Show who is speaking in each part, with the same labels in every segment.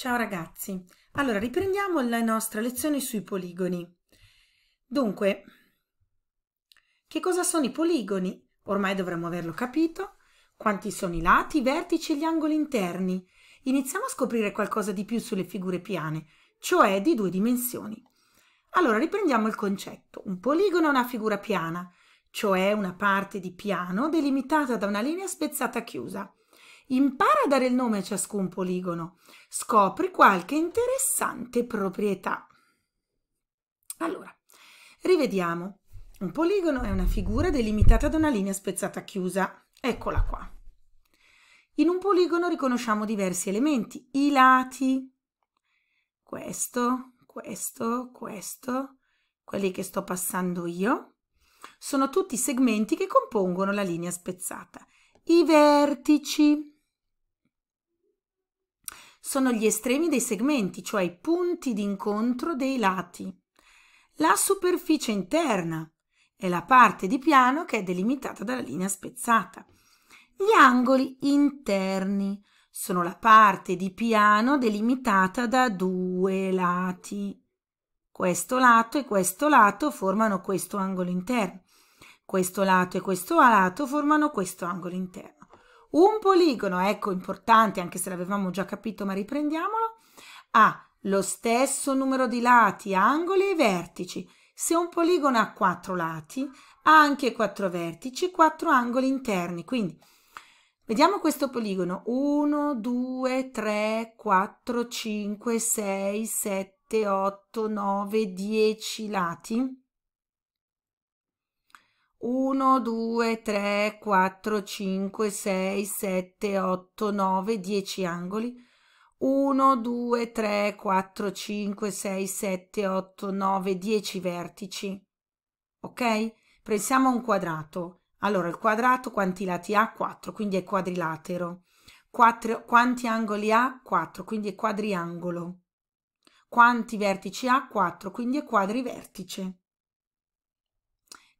Speaker 1: Ciao ragazzi, allora riprendiamo la nostra lezione sui poligoni. Dunque, che cosa sono i poligoni? Ormai dovremmo averlo capito. Quanti sono i lati, i vertici e gli angoli interni? Iniziamo a scoprire qualcosa di più sulle figure piane, cioè di due dimensioni. Allora riprendiamo il concetto. Un poligono è una figura piana, cioè una parte di piano delimitata da una linea spezzata chiusa. Impara a dare il nome a ciascun poligono. Scopri qualche interessante proprietà. Allora, rivediamo. Un poligono è una figura delimitata da una linea spezzata chiusa. Eccola qua. In un poligono riconosciamo diversi elementi. I lati, questo, questo, questo, quelli che sto passando io. Sono tutti segmenti che compongono la linea spezzata. I vertici, sono gli estremi dei segmenti, cioè i punti d'incontro dei lati. La superficie interna è la parte di piano che è delimitata dalla linea spezzata. Gli angoli interni sono la parte di piano delimitata da due lati. Questo lato e questo lato formano questo angolo interno. Questo lato e questo lato formano questo angolo interno. Un poligono, ecco importante, anche se l'avevamo già capito, ma riprendiamolo, ha lo stesso numero di lati, angoli e vertici. Se un poligono ha quattro lati, ha anche quattro vertici e quattro angoli interni. Quindi vediamo questo poligono. 1, 2, 3, 4, 5, 6, 7, 8, 9, 10 lati. 1, 2, 3, 4, 5, 6, 7, 8, 9, 10 angoli. 1, 2, 3, 4, 5, 6, 7, 8, 9, 10 vertici. Ok? Pensiamo a un quadrato. Allora, il quadrato quanti lati ha? 4, quindi è quadrilatero. 4, quanti angoli ha? 4, quindi è quadriangolo. Quanti vertici ha? 4, quindi è quadrivertice.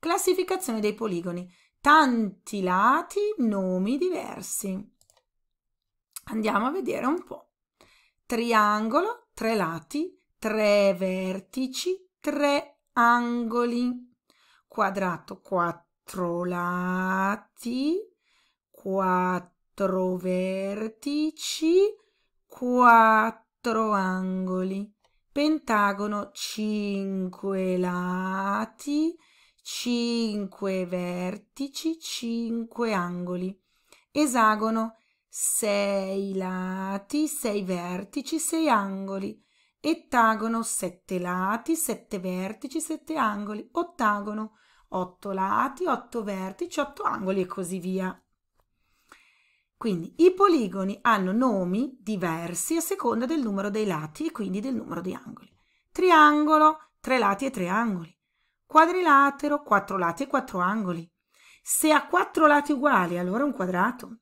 Speaker 1: Classificazione dei poligoni. Tanti lati, nomi diversi. Andiamo a vedere un po'. Triangolo, tre lati, tre vertici, tre angoli. Quadrato, quattro lati, quattro vertici, quattro angoli. Pentagono, cinque lati, 5 vertici, 5 angoli. Esagono 6 lati, 6 vertici, 6 angoli. Ettagono 7 lati, 7 vertici, 7 angoli. Ottagono 8 lati, 8 vertici, 8 angoli e così via. Quindi i poligoni hanno nomi diversi a seconda del numero dei lati e quindi del numero di angoli. Triangolo, 3 lati e 3 angoli. Quadrilatero, quattro lati e quattro angoli. Se ha quattro lati uguali, allora è un quadrato.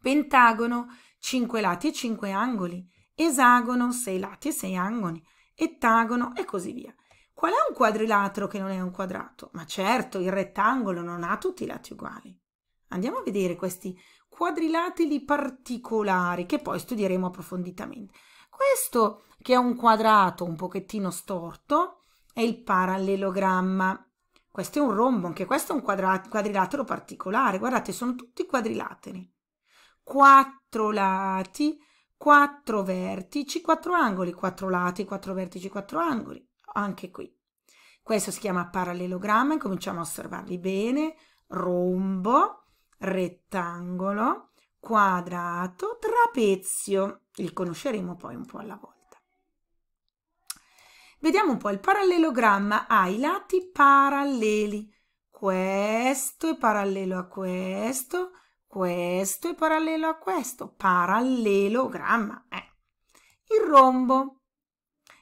Speaker 1: Pentagono, cinque lati e cinque angoli. Esagono, sei lati e sei angoli. Ettagono e così via. Qual è un quadrilatero che non è un quadrato? Ma certo, il rettangolo non ha tutti i lati uguali. Andiamo a vedere questi quadrilateri particolari che poi studieremo approfonditamente. Questo che è un quadrato un pochettino storto, è il parallelogramma. Questo è un rombo, anche questo è un quadrilatero particolare. Guardate, sono tutti quadrilateri. Quattro lati, quattro vertici, quattro angoli, quattro lati, quattro vertici, quattro angoli. Anche qui. Questo si chiama parallelogramma, e cominciamo a osservarli bene. Rombo, rettangolo, quadrato, trapezio. Li conosceremo poi un po' alla volta. Vediamo un po' il parallelogramma ha ah, i lati paralleli. Questo è parallelo a questo, questo è parallelo a questo, parallelogramma. Eh. Il rombo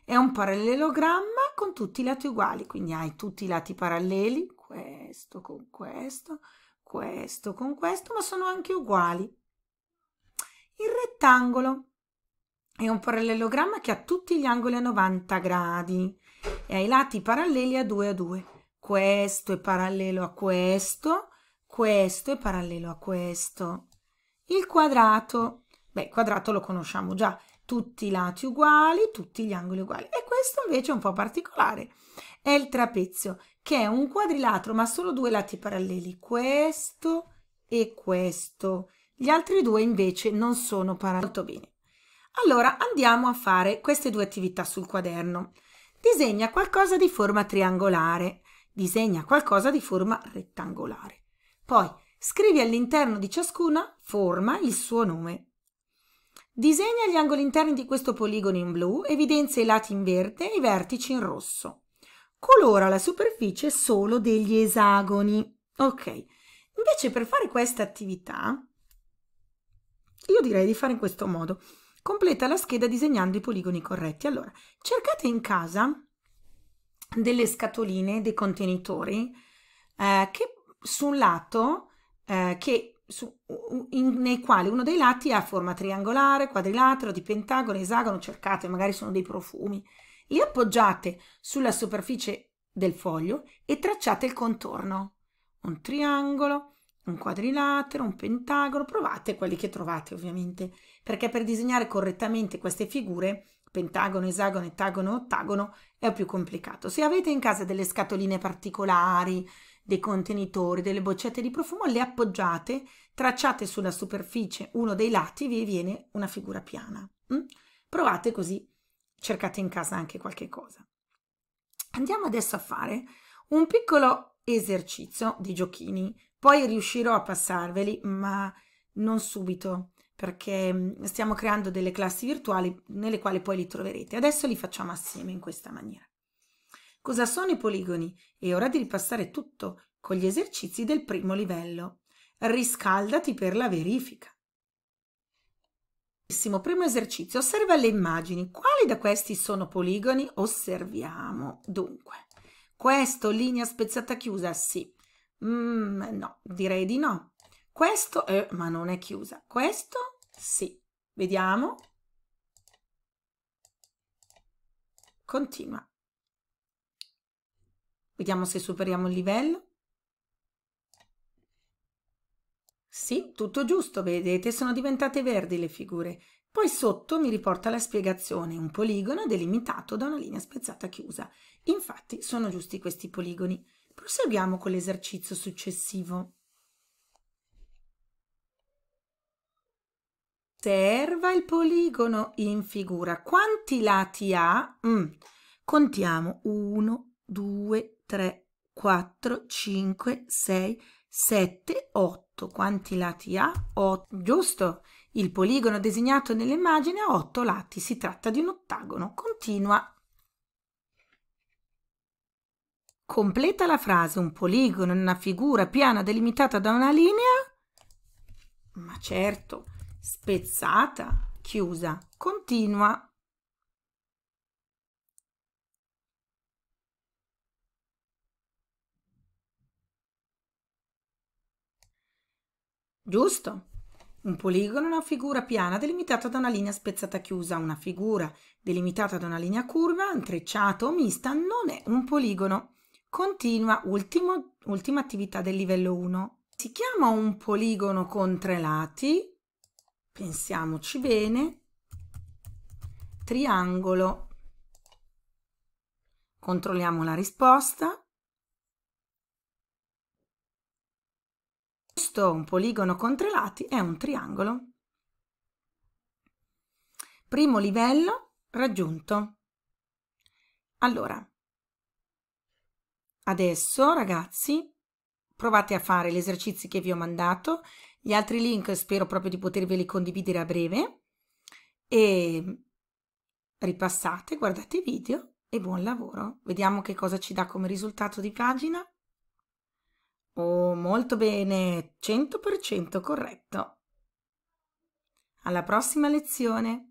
Speaker 1: è un parallelogramma con tutti i lati uguali, quindi hai tutti i lati paralleli, questo con questo, questo con questo, ma sono anche uguali. Il rettangolo è un parallelogramma che ha tutti gli angoli a 90 gradi e ha i lati paralleli a 2 a 2. Questo è parallelo a questo, questo è parallelo a questo. Il quadrato, beh, il quadrato lo conosciamo già, tutti i lati uguali, tutti gli angoli uguali. E questo invece è un po' particolare, è il trapezio, che è un quadrilatero ma solo due lati paralleli, questo e questo. Gli altri due invece non sono paralleli. Molto bene. Allora andiamo a fare queste due attività sul quaderno. Disegna qualcosa di forma triangolare, disegna qualcosa di forma rettangolare. Poi scrivi all'interno di ciascuna forma il suo nome. Disegna gli angoli interni di questo poligono in blu, evidenzia i lati in verde e i vertici in rosso. Colora la superficie solo degli esagoni. Ok, invece per fare questa attività io direi di fare in questo modo. Completa la scheda disegnando i poligoni corretti. Allora, cercate in casa delle scatoline, dei contenitori eh, che su un lato, eh, che su, in, nei quali uno dei lati ha forma triangolare, quadrilatero, di pentagono, esagono, cercate, magari sono dei profumi. Li appoggiate sulla superficie del foglio e tracciate il contorno. Un triangolo, un quadrilatero, un pentagono, provate quelli che trovate ovviamente perché per disegnare correttamente queste figure, pentagono, esagono, ettagono, ottagono, è più complicato. Se avete in casa delle scatoline particolari, dei contenitori, delle boccette di profumo, le appoggiate, tracciate sulla superficie uno dei lati, vi viene una figura piana. Mm? Provate così, cercate in casa anche qualche cosa. Andiamo adesso a fare un piccolo esercizio di giochini, poi riuscirò a passarveli, ma non subito perché stiamo creando delle classi virtuali nelle quali poi li troverete. Adesso li facciamo assieme in questa maniera. Cosa sono i poligoni? È ora di ripassare tutto con gli esercizi del primo livello. Riscaldati per la verifica. Primo esercizio, osserva le immagini. Quali da questi sono poligoni? Osserviamo. Dunque, questo linea spezzata chiusa? Sì. Mm, no, direi di no. Questo è, ma non è chiusa. Questo sì. Vediamo. Continua. Vediamo se superiamo il livello. Sì, tutto giusto, vedete, sono diventate verdi le figure. Poi sotto mi riporta la spiegazione, un poligono delimitato da una linea spezzata chiusa. Infatti sono giusti questi poligoni. Proseguiamo con l'esercizio successivo. Osserva il poligono in figura. Quanti lati ha? Mm. Contiamo 1, 2, 3, 4, 5, 6, 7, 8. Quanti lati ha? 8. Giusto? Il poligono disegnato nell'immagine ha 8 lati. Si tratta di un ottagono. Continua. Completa la frase. Un poligono in una figura piana delimitata da una linea? Ma certo spezzata, chiusa, continua. Giusto. Un poligono è una figura piana delimitata da una linea spezzata chiusa. Una figura delimitata da una linea curva, intrecciata o mista non è un poligono. Continua, ultimo, ultima attività del livello 1. Si chiama un poligono con tre lati pensiamoci bene, triangolo, controlliamo la risposta, Questo, un poligono contro i lati, è un triangolo. Primo livello raggiunto. Allora, adesso ragazzi, provate a fare gli esercizi che vi ho mandato gli altri link spero proprio di poterveli condividere a breve e ripassate, guardate i video e buon lavoro. Vediamo che cosa ci dà come risultato di pagina. Oh, molto bene, 100% corretto. Alla prossima lezione!